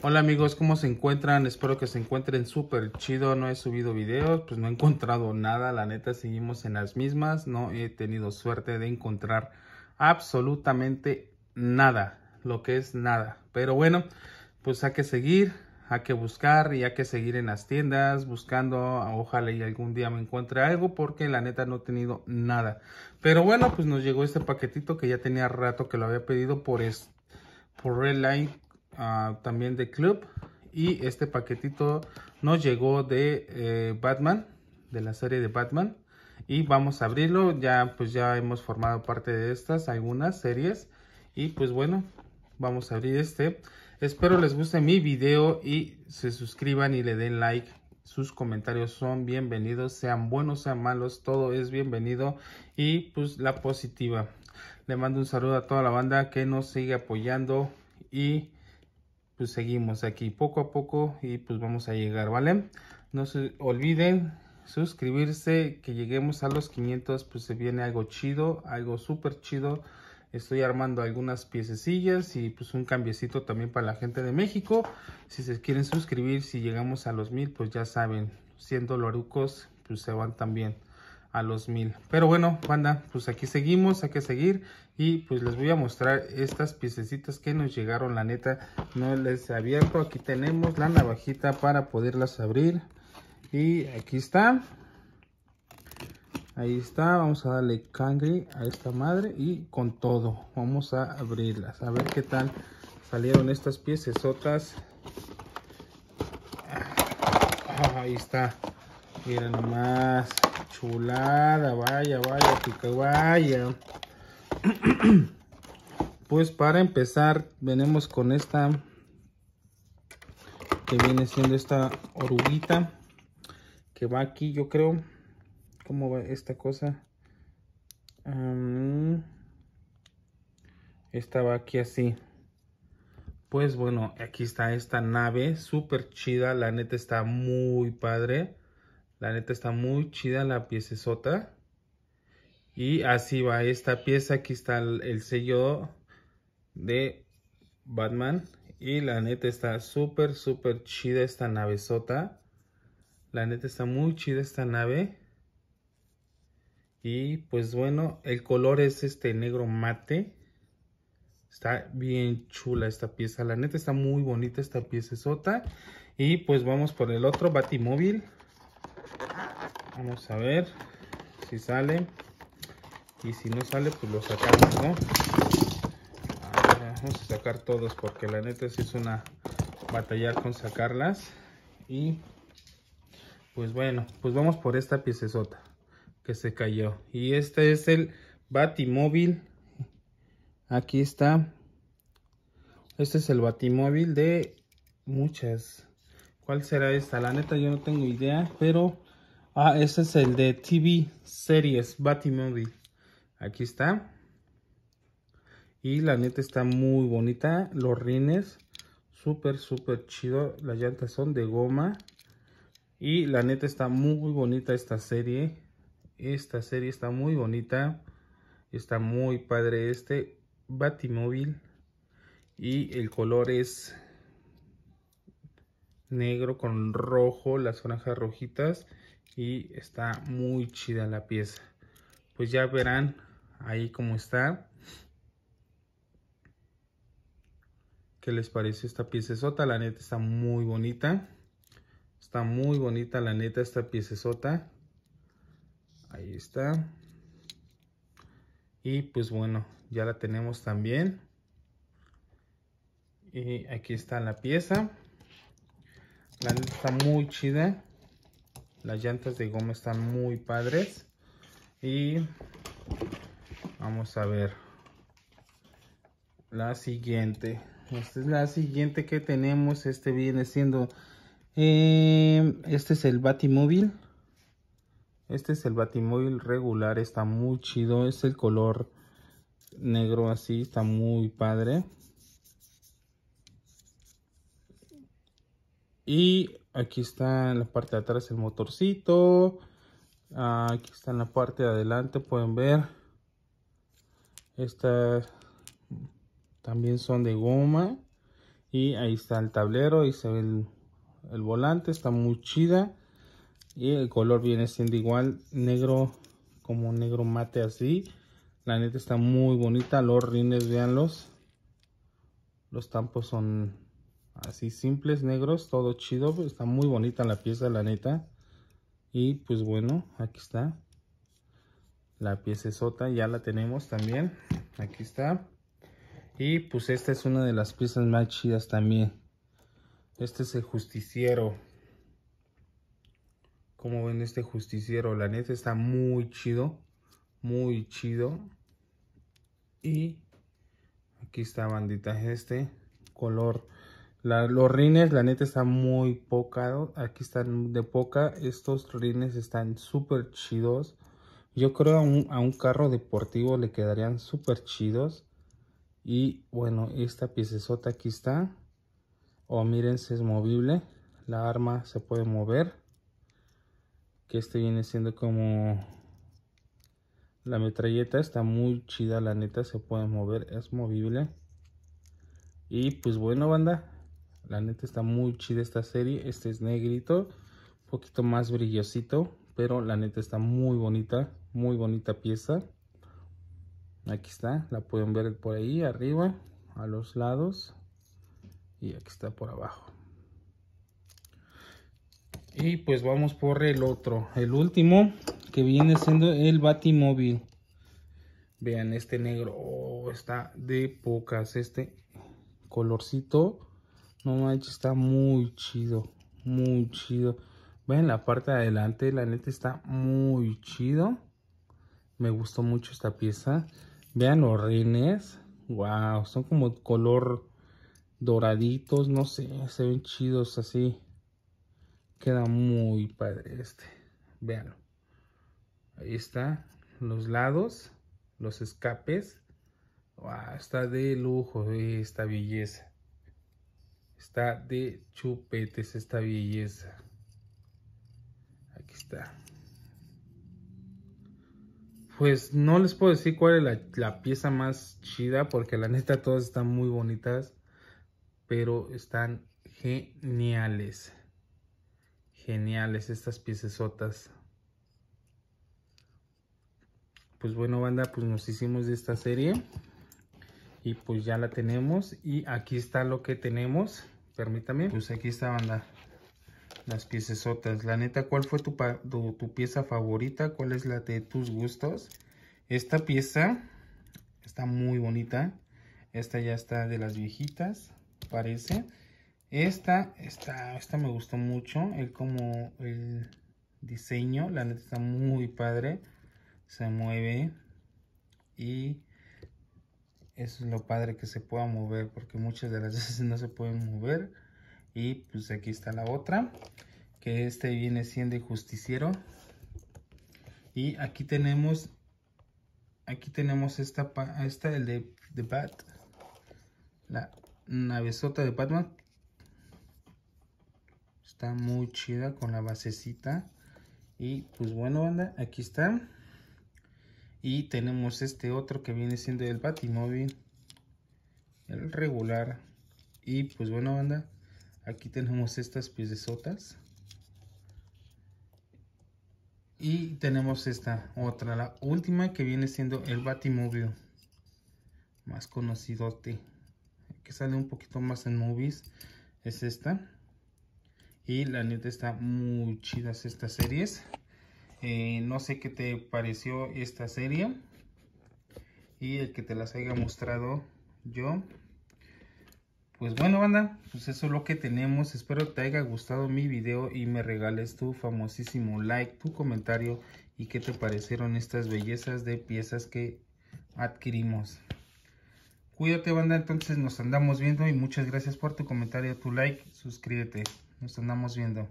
Hola amigos, ¿cómo se encuentran? Espero que se encuentren súper chido. No he subido videos, pues no he encontrado nada. La neta, seguimos en las mismas. No he tenido suerte de encontrar absolutamente nada. Lo que es nada. Pero bueno, pues hay que seguir, hay que buscar y hay que seguir en las tiendas buscando. Ojalá y algún día me encuentre algo porque la neta no he tenido nada. Pero bueno, pues nos llegó este paquetito que ya tenía rato que lo había pedido por, es, por Ah, también de Club. Y este paquetito nos llegó de eh, Batman, de la serie de Batman. Y vamos a abrirlo, ya pues ya hemos formado parte de estas, algunas series. Y pues bueno, vamos a abrir este. Espero les guste mi video y se suscriban y le den like. Sus comentarios son bienvenidos, sean buenos, sean malos, todo es bienvenido. Y pues la positiva. Le mando un saludo a toda la banda que nos sigue apoyando y pues seguimos aquí poco a poco y pues vamos a llegar, ¿vale? No se olviden suscribirse, que lleguemos a los 500, pues se viene algo chido, algo súper chido. Estoy armando algunas piececillas y pues un cambiecito también para la gente de México. Si se quieren suscribir, si llegamos a los 1000, pues ya saben, siendo lorucos, pues se van también a los mil pero bueno banda pues aquí seguimos hay que seguir y pues les voy a mostrar estas piececitas que nos llegaron la neta no les he abierto aquí tenemos la navajita para poderlas abrir y aquí está ahí está vamos a darle cangre a esta madre y con todo vamos a abrirlas a ver qué tal salieron estas otras ah, ahí está Mira nomás. Chulada, vaya, vaya, pica, vaya. Pues para empezar, venimos con esta que viene siendo esta oruguita que va aquí yo creo cómo va esta cosa mm, esta va aquí así pues bueno aquí está esta nave súper chida la neta está muy padre la neta está muy chida la SOTA. Y así va esta pieza. Aquí está el, sello de Batman. Y la neta está súper, súper chida esta nave SOTA. La neta está muy chida esta nave. Y pues bueno, el color es este negro mate. Está bien chula esta pieza. La neta está muy bonita esta pieza sota. Y pues vamos por el otro Batimóvil. Vamos a ver si sale. Y si no sale, pues lo sacamos, ¿no? vamos a sacar todos porque la neta es una batallar con sacarlas. Y pues bueno, pues vamos por esta piecesota que se cayó. Y este es el Batimóvil. Aquí está. Este es el Batimóvil de muchas. ¿Cuál será esta? La neta yo no tengo idea, pero Ah, ese es el de TV Series Batimóvil. Aquí está. Y la neta está muy bonita. Los rines, súper, súper chido. Las llantas son de goma. Y la neta está muy bonita esta serie. Esta serie está muy bonita. Está muy padre este Batimóvil. Y el color es negro con rojo, las franjas rojitas y está muy chida la pieza pues ya verán ahí cómo está ¿Qué les parece esta pieza sota? La neta está muy bonita. Está muy bonita la neta esta pieza sota. Ahí está. Y pues bueno, ya la tenemos también. Y aquí está la pieza. La neta está muy chida. Las llantas de goma están muy padres. Y vamos a ver la siguiente. Esta es la siguiente que tenemos. Este viene siendo... Em, este es el Batimóvil. Este es el Batimóvil regular. Está muy chido. Es el color negro así. Está muy padre. Y Aquí está en la parte de atrás el motorcito. Ah, aquí está en la parte de adelante, pueden ver. Estas también son de goma. Y ahí está el tablero, y se ve el, volante, está muy chida. Y el color viene siendo igual, negro, como negro mate así. La neta está muy bonita, los rines, veanlos. Los tampos son Así simples, negros, todo chido. Está muy bonita la pieza, la neta. Y pues bueno, aquí está. La pieza sota, ya la tenemos también. Aquí está. Y pues esta es una de las piezas más chidas también. Este es el justiciero. Como ven este justiciero, la neta está muy chido. Muy chido. Y aquí está bandita este color los rines, la neta, están muy poca. Aquí están de poca. Estos rines están súper chidos. Yo creo a un, carro deportivo le quedarían súper chidos. Y bueno, esta piecesota aquí está. O miren, es movible. La arma se puede mover. Que este viene siendo como... La metralleta está muy chida, la neta. Se puede mover, es movible. Y pues bueno, banda la neta está muy chida esta serie. Este es negrito, un poquito más brillosito, pero la neta está muy bonita, muy bonita pieza. Aquí está, la pueden ver por ahí arriba, a los lados y aquí está por abajo. Y pues vamos por el otro, el último que viene siendo el Batimóvil. Vean este negro, oh, está de pocas este colorcito no manches, está muy chido. Muy chido. Vean la parte de adelante. La neta está muy chido. Me gustó mucho esta pieza. Vean los rines. Wow, son como color doraditos. No sé, se ven chidos así. Queda muy padre este. Veanlo. Ahí está. Los lados. Los escapes. Wow, está de lujo eh, esta belleza. Está de chupetes esta belleza. Aquí está. Pues no les puedo decir cuál es la, pieza más chida. Porque la neta todas están muy bonitas. Pero están geniales. Geniales estas piecesotas. Pues bueno, banda, pues nos hicimos de esta serie y pues ya la tenemos y aquí está lo que tenemos permítame pues aquí estaban las las otras. la neta cuál fue tu, tu, pieza favorita cuál es la de tus gustos esta pieza está muy bonita esta ya está de las viejitas parece esta esta esta me gustó mucho el como el diseño la neta está muy padre se mueve y eso es lo padre que se pueda mover porque muchas de las veces no se pueden mover y pues aquí está la otra que este viene siendo el justiciero y aquí tenemos aquí tenemos esta ah, esta el de, de bat la navezota de batman está muy chida con la basecita y pues bueno banda aquí está y tenemos este otro que viene siendo el batimóvil el regular y pues bueno banda aquí tenemos estas sotas y tenemos esta otra la última que viene siendo el batimóvil más conocidote que sale un poquito más en movies es esta y la neta está muy chidas estas series eh, no sé qué te pareció esta serie y el que te las haya mostrado yo. Pues bueno, banda, pues eso es lo que tenemos. Espero te haya gustado mi video y me regales tu famosísimo like, tu comentario y qué te parecieron estas bellezas de piezas que adquirimos. Cuídate, banda. Entonces nos andamos viendo y muchas gracias por tu comentario, tu like. Suscríbete. Nos andamos viendo.